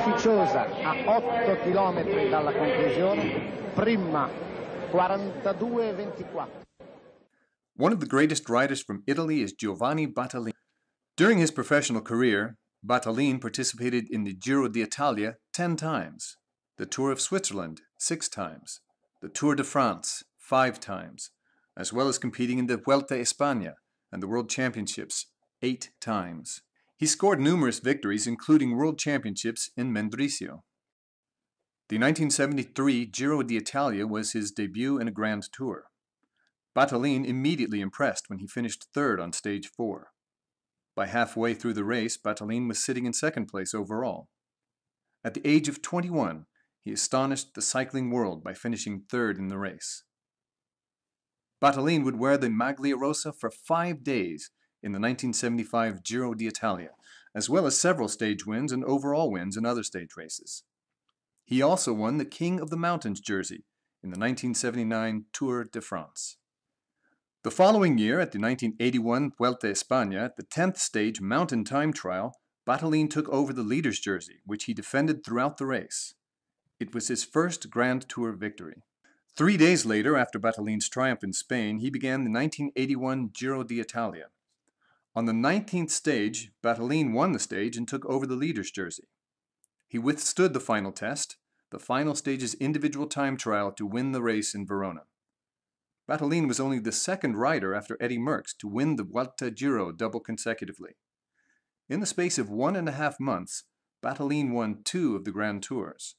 Ufficiosa a 8 km dalla conclusione, prima 42-24. One of the greatest riders from Italy is Giovanni Battaglini. During his professional career, Battaglini participated in the Giro d'Italia 10 times, the Tour of Switzerland 6 times, the Tour de France 5 times, as well as competing in the Vuelta a España and the World Championships 8 times. He scored numerous victories, including world championships in Mendrisio. The 1973 Giro d'Italia was his debut in a Grand Tour. Battaglin immediately impressed when he finished third on stage four. By halfway through the race, Battaglin was sitting in second place overall. At the age of 21, he astonished the cycling world by finishing third in the race. Battaglin would wear the maglia rosa for five days in the 1975 Giro d'Italia, as well as several stage wins and overall wins in other stage races. He also won the King of the Mountains jersey in the 1979 Tour de France. The following year, at the 1981 Vuelta a España, the 10th stage mountain time trial, Battaglin took over the leader's jersey, which he defended throughout the race. It was his first Grand Tour victory. Three days later, after Battalin's triumph in Spain, he began the 1981 Giro d'Italia, on the 19th stage, Battaline won the stage and took over the leader's jersey. He withstood the final test, the final stage's individual time trial to win the race in Verona. Battaline was only the second rider after Eddie Merckx to win the Vuelta Giro double consecutively. In the space of one and a half months, Battaline won two of the Grand Tours.